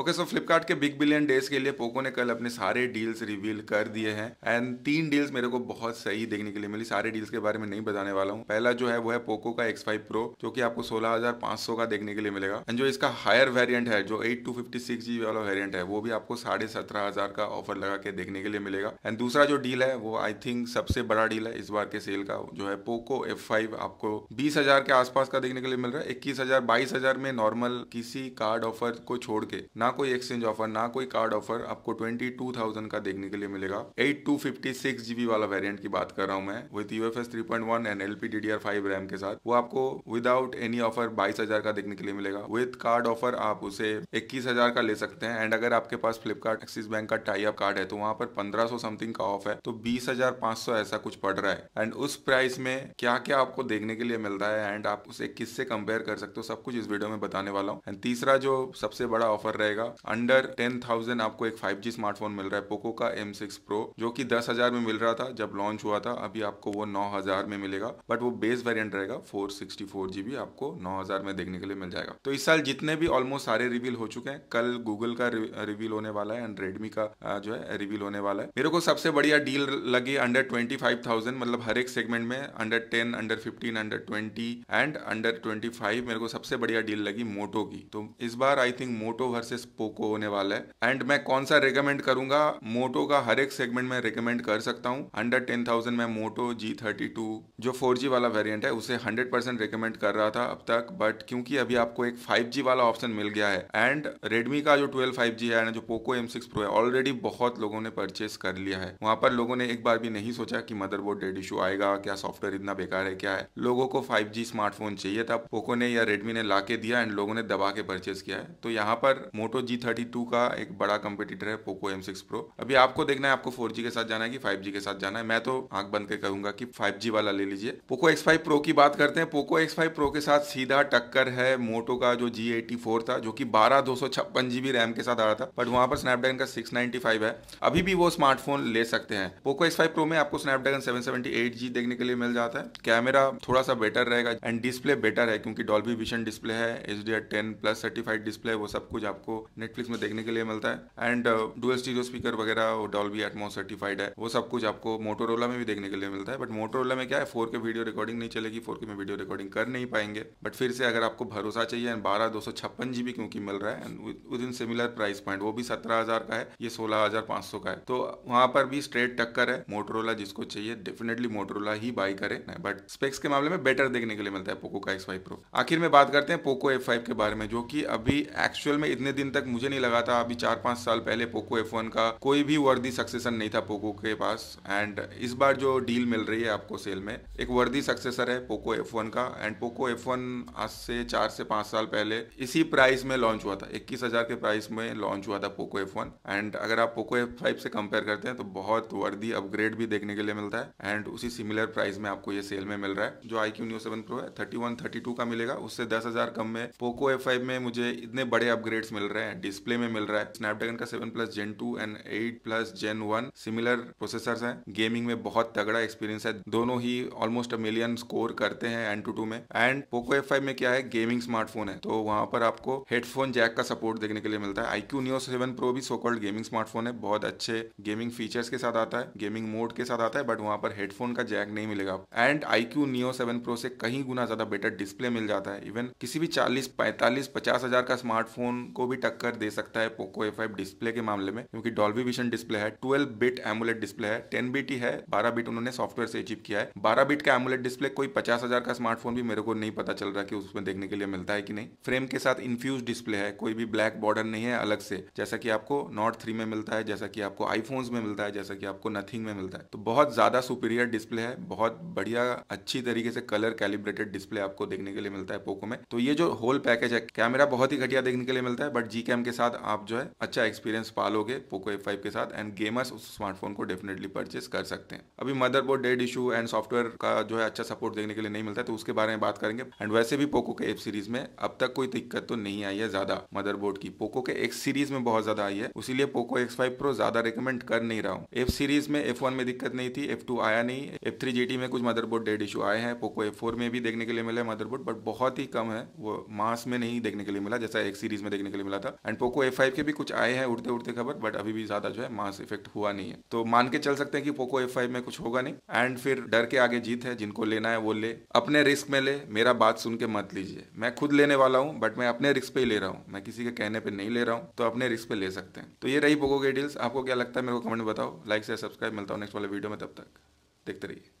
okay so Flipkart के big billion days के लिए पोको ने कल अपने सारे डील्स रिवील कर दिए हैं एंड तीन डील्स मेरे को बहुत सही देखने के लिए मिली सारे डील्स के बारे में नहीं बताने वाला हूँ पहला जो है वो है पोको का एक्स फाइव प्रो जो कि आपको 16500 का देखने के लिए मिलेगा एंड जो इसका हायर वेरियंट है जो एट टू फिफ्टी सिक्स वाला वेरियंट है वो भी आपको साढ़े सत्रह हजार का ऑफर लगा के देखने के लिए मिलेगा एंड दूसरा जो डील है वो आई थिंक सबसे बड़ा डील है इस बार के सेल का जो है पोको एफ फाइव आपको बीस हजार के आसपास का देखने के लिए मिल रहा है इक्कीस हजार बाईस हजार में नॉर्मल किसी कार्ड ऑफर को छोड़ के ना कोई एक्सचेंज ऑफर ना कोई कार्ड ऑफर आपको ट्वेंटी टू थाउजेंड का देखने के लिए मिलेगा eight two fifty six GB वाला वेरियंट की बात कर रहा हूँ मैं with U F S three point one and L P D D R five RAM के साथ वो आपको विदाउट एनी ऑफर बाईस हजार का देखने के लिए मिलेगा विद कार्ड ऑफर आप उसे इक्कीस हजार का ले सकते हैं एंड अगर आपके पास फ्लिपकार्ट एक्सिस बैंक का टाई अप कार्ड है तो वहां पर पंद्रह सौ समथिंग का ऑफ है तो बीस हजार पांच सौ ऐसा कुछ पड़ रहा है एंड उस प्राइस में क्या क्या आपको देखने के लिए मिल रहा है एंड आप उसे किससे कंपेयर कर सकते हो सब कुछ इस वीडियो में बताने वाला हूँ एंड तीसरा जो सबसे बड़ा ऑफर रहेगा जाएगा अंडर टेन थाउजेंड आपको एक 5G स्मार्टफोन मिल रहा है पोको का M6 Pro जो कि दस हजार में मिल रहा था जब लॉन्च हुआ था अभी आपको वो नौ हजार में मिलेगा बट वो बेस वेरियंट रहेगा फोर सिक्सटी फोर जीबी आपको नौ हजार में देखने के लिए मिल जाएगा तो इस साल जितने भी ऑलमोस्ट सारे रिवील हो चुके हैं कल गूगल का रिवील होने वाला है एंड रेडमी का जो है रिवील होने वाला है मेरे को सबसे बढ़िया डील लगी अंडर ट्वेंटी फाइव थाउजेंड मतलब हर एक सेगमेंट में under ten under fifteen under twenty and under twenty five मेरे को सबसे बढ़िया डील लगी मोटो की तो इस बार I think Moto versus versus Poco होने वाला है एंड मैं कौन सा रिकमेंड करूंगा मोटो का हर एक सेगमेंट में रिकमेंड कर सकता हूँ अंडर टेन थाउजेंड में मोटो जी थर्टी टू जो फोर जी वाला वेरियंट है उसे हंड्रेड परसेंट रिकमेंड कर रहा था अब तक बट क्योंकि अभी आपको एक फाइव जी वाला ऑप्शन मिल गया है एंड रेडमी का जो ट्वेल्व फाइव जी है ना जो पोको एम सिक्स प्रो है ऑलरेडी बहुत लोगों ने परचेस कर लिया है वहां पर लोगों ने एक बार भी नहीं सोचा कि मदरबोर्ड डेड इशू आएगा क्या सॉफ्टवेयर इतना बेकार है क्या है लोगों को फाइव जी स्मार्टफोन चाहिए था पोको ने या रेडमी ने ला के दिया एंड लोगों ने दबा के परचेस किया है तो यहाँ पर मोटो मोटो जी थर्टी टू का एक बड़ा कंपेटिटर है पोको एम सिक्स प्रो अभी आपको देखना है आपको फोर जी के साथ जाना है कि फाइव जी के साथ जाना है मैं तो आंख बंद के कहूंगा कि फाइव जी वाला ले लीजिए पोको एक्स फाइव प्रो की बात करते हैं पोको एक्स फाइव प्रो के साथ सीधा टक्कर है मोटो का जो जी एटी फोर था जो कि बारह दो सौ छप्पन जीबी रैम के साथ आ रहा था बट वहां पर स्नैपड्रैगन का सिक्स नाइनटी फाइव है अभी भी वो स्मार्टफोन ले सकते हैं पोको एक्स फाइव प्रो में आपको Snapdragon seven seventy eight G देखने के लिए मिल जाता है कैमरा थोड़ा सा बेटर रहेगा एंड डिस्प्ले बेटर है क्योंकि डॉल्बी विशन डिस्प्ले है H D R ten plus certified display वो सब कुछ आपको नेटफ्लिक्स में देखने के लिए मिलता है एंड डुअल स्टीरियो स्पीकर वगैरह डॉल्बी एटमो सर्टिफाइड है वो सब कुछ आपको मोटोरोला में भी देखने के लिए मिलता है बट मोटोरोला में क्या है फोर के वीडियो रिकॉर्डिंग नहीं चलेगी फोर के में वीडियो रिकॉर्डिंग कर नहीं पाएंगे बट फिर से अगर आपको भरोसा चाहिए एंड बारह दो सौ छप्पन जीबी क्योंकि मिल रहा है and within similar price point वो भी सत्रह हजार का है ये सोलह हजार पांच सौ का है तो वहां पर भी स्ट्रेट टक्कर है मोटरोला जिसको चाहिए डेफिनेटली मोटरोला ही बाई करे बट स्पेक्स के मामले में बेटर देखने के लिए मिलता है पोको का एक्स फाइव प्रो आखिर में बात करते हैं पोको एफ फाइव के बारे में जो कि अभी एक्चुअल में इतने दिन तक मुझे नहीं लगा था अभी चार पांच साल पहले पोको एफ का कोई भी वर्दी सक्सेसर नहीं था पोको के पास एंड इस बार जो डील मिल रही है आपको सेल में एक वर्दी सक्सेसर है पोको एफ का एंड पोको एफ आज से चार से पांच साल पहले इसी प्राइस में लॉन्च हुआ था इक्कीस हजार के प्राइस में लॉन्च हुआ था पोको एफ एंड अगर आप पोको एफ फाइव से कंपेयर करते हैं तो बहुत वर्दी अपग्रेड भी देखने के लिए मिलता है एंड उसी सिमिलर प्राइस में आपको ये सेल में मिल रहा है जो I Q neo seven pro है थर्टी वन थर्टी टू का मिलेगा उससे दस हजार कम में पोको एफ फाइव में मुझे इतने बड़े अपग्रेड्स मिल रहे हैं रहे हैं डिस्प्ले में मिल रहा है स्नैपड्रैगन का seven plus gen two and eight plus gen one similar processor है गेमिंग में बहुत तगड़ा एक्सपीरियंस है दोनों ही ऑलमोस्ट मिलियन स्कोर करते हैं एन टू टू में एंड पोको एफ फाइव में क्या है गेमिंग स्मार्टफोन है तो वहां पर आपको हेडफोन जैक का सपोर्ट देखने के लिए मिलता है I Q neo seven pro भी सोकॉल्ड गेमिंग स्मार्टफोन है बहुत अच्छे गेमिंग फीचर्स के साथ आता है गेमिंग मोड के साथ आता है बट वहां पर हेडफोन का जैक नहीं मिलेगा and I Q neo seven pro से कहीं गुना ज्यादा बेटर डिस्प्ले मिल जाता है इवन किसी भी चालीस पैंतालीस पचास हजार का स्मार्टफोन को भी टक्कर दे सकता है पोको एफ डिस्प्ले के मामले में क्योंकि डॉल्बी विजन डिस्प्ले है ट्वेल्व बिट एमुलेट डिस्प्ले है टेन बिट ही है बारह बिट उन्होंने सॉफ्टवेयर से अचीव किया है बारह बिट का एमुलेट डिस्प्ले कोई पचास का स्मार्टफोन भी मेरे को नहीं पता चल रहा कि उसमें देखने के लिए मिलता है कि नहीं फ्रेम के साथ इन्फ्यूज डिस्प्ले है कोई भी ब्लैक बॉर्डर नहीं है अलग से जैसा कि आपको नॉट थ्री में मिलता है जैसा कि आपको आईफोन में मिलता है जैसा कि आपको नथिंग में मिलता है तो बहुत ज्यादा सुपीरियर डिस्प्ले है बहुत बढ़िया अच्छी तरीके से कलर कैलिब्रेटेड डिस्प्ले आपको देखने के लिए मिलता है पोको में तो ये जो होल पैकेज है कैमरा बहुत ही घटिया देखने के लिए मिलता है बट जी के साथ आप जो है अच्छा एक्सपीरियंस पालोगे पोको एफ के साथ एंड गेमर्स उस स्मार्टफोन को डेफिनेटली परचेस कर सकते हैं अभी motherboard dead issue and software का जो है अच्छा सपोर्ट देखने के लिए नहीं मिलता है तो उसके बारे में बात करेंगे एंड वैसे भी पोको के एफ सीरीज में अब तक कोई दिक्कत तो नहीं आई है ज्यादा मदरबोर्ड की पोको के एक्स सीरीज में बहुत ज्यादा आई है उसीलिए पोको एक्स फाइव प्रो ज्यादा रिकमेंड कर नहीं रहा हूँ एफ सीरीज में एफ वन में दिक्कत नहीं थी एफ टू आया नहीं एफ थ्री जी टी में कुछ मदरबोर्ड डेड इशू आए हैं पोको एफ फोर में भी देखने के लिए मिला है मदरबोर्ड बट बहुत ही कम है वो मास में नहीं देखने के लिए मिला जैसा एक सीरीज में देखने के लिए मिला था एंड पोको एफ के भी कुछ आए हैं उड़ते उड़ते खबर बट अभी भी ज्यादा जो है मास इफेक्ट हुआ नहीं है तो मान के चल सकते हैं कि पोको एफ में कुछ होगा नहीं एंड फिर डर के आगे जीत है जिनको लेना है वो ले अपने रिस्क में ले मेरा बात सुन के मत लीजिए मैं खुद लेने वाला हूँ बट मैं अपने रिस्क पे ही ले रहा हूँ मैं किसी के कहने पर नहीं ले रहा हूँ तो अपने रिस्क पे ले सकते हैं तो ये रही पोको के डील्स आपको क्या लगता है मेरे को कमेंट बताओ लाइक से सब्सक्राइब मिलता हूँ नेक्स्ट वाले वीडियो में तब तक देखते रहिए